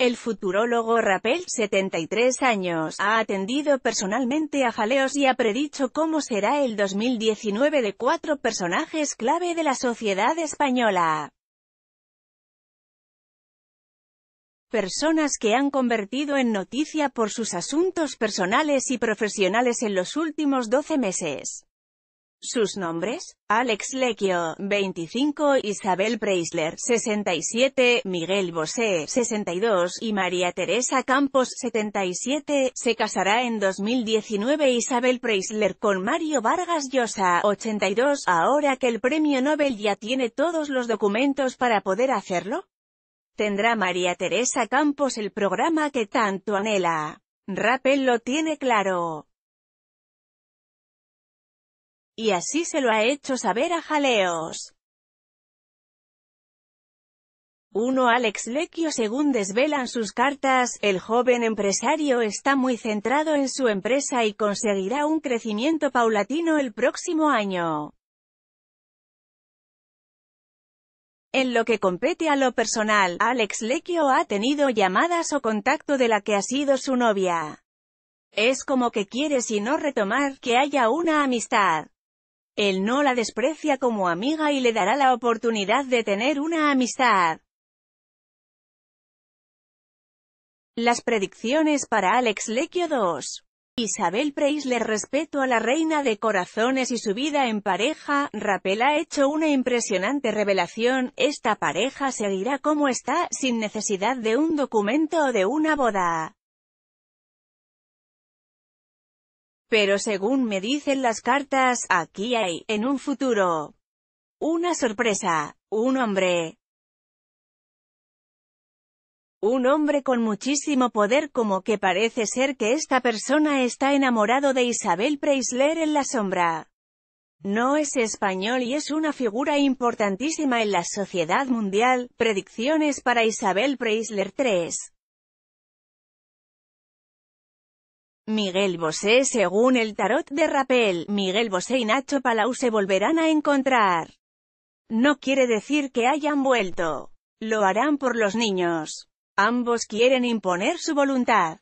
El futurólogo Rappel, 73 años, ha atendido personalmente a jaleos y ha predicho cómo será el 2019 de cuatro personajes clave de la sociedad española. Personas que han convertido en noticia por sus asuntos personales y profesionales en los últimos 12 meses. Sus nombres, Alex Lecchio, 25, Isabel Preisler, 67, Miguel Bosé, 62 y María Teresa Campos, 77, se casará en 2019 Isabel Preisler con Mario Vargas Llosa, 82, ahora que el premio Nobel ya tiene todos los documentos para poder hacerlo. Tendrá María Teresa Campos el programa que tanto anhela. Rappel lo tiene claro y así se lo ha hecho saber a Jaleos. 1. Alex Lecchio Según desvelan sus cartas, el joven empresario está muy centrado en su empresa y conseguirá un crecimiento paulatino el próximo año. En lo que compete a lo personal, Alex Lecchio ha tenido llamadas o contacto de la que ha sido su novia. Es como que quiere si no retomar, que haya una amistad. Él no la desprecia como amiga y le dará la oportunidad de tener una amistad. Las predicciones para Alex Lequio 2. Isabel le respeto a la reina de corazones y su vida en pareja, Rappel ha hecho una impresionante revelación, esta pareja seguirá como está, sin necesidad de un documento o de una boda. Pero según me dicen las cartas, aquí hay, en un futuro, una sorpresa, un hombre. Un hombre con muchísimo poder como que parece ser que esta persona está enamorado de Isabel Preisler en la sombra. No es español y es una figura importantísima en la sociedad mundial. Predicciones para Isabel Preisler 3. Miguel Bosé Según el tarot de Rapel, Miguel Bosé y Nacho Palau se volverán a encontrar. No quiere decir que hayan vuelto. Lo harán por los niños. Ambos quieren imponer su voluntad.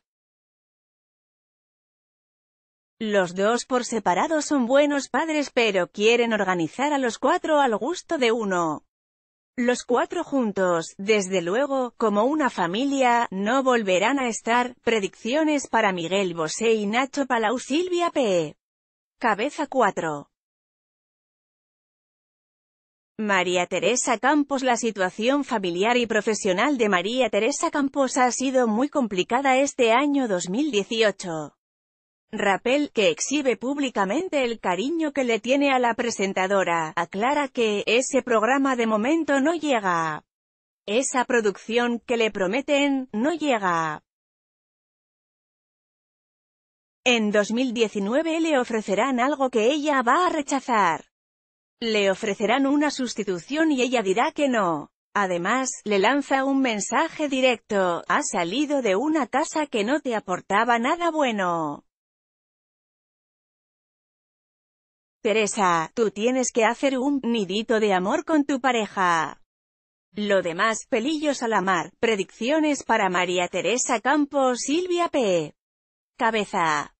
Los dos por separado son buenos padres pero quieren organizar a los cuatro al gusto de uno. Los cuatro juntos, desde luego, como una familia, no volverán a estar. Predicciones para Miguel Bosé y Nacho Palau Silvia P. Cabeza 4. María Teresa Campos La situación familiar y profesional de María Teresa Campos ha sido muy complicada este año 2018. Rapel que exhibe públicamente el cariño que le tiene a la presentadora, aclara que, ese programa de momento no llega. Esa producción que le prometen, no llega. En 2019 le ofrecerán algo que ella va a rechazar. Le ofrecerán una sustitución y ella dirá que no. Además, le lanza un mensaje directo, ha salido de una casa que no te aportaba nada bueno. Teresa, tú tienes que hacer un nidito de amor con tu pareja. Lo demás, pelillos a la mar. Predicciones para María Teresa Campos Silvia P. Cabeza.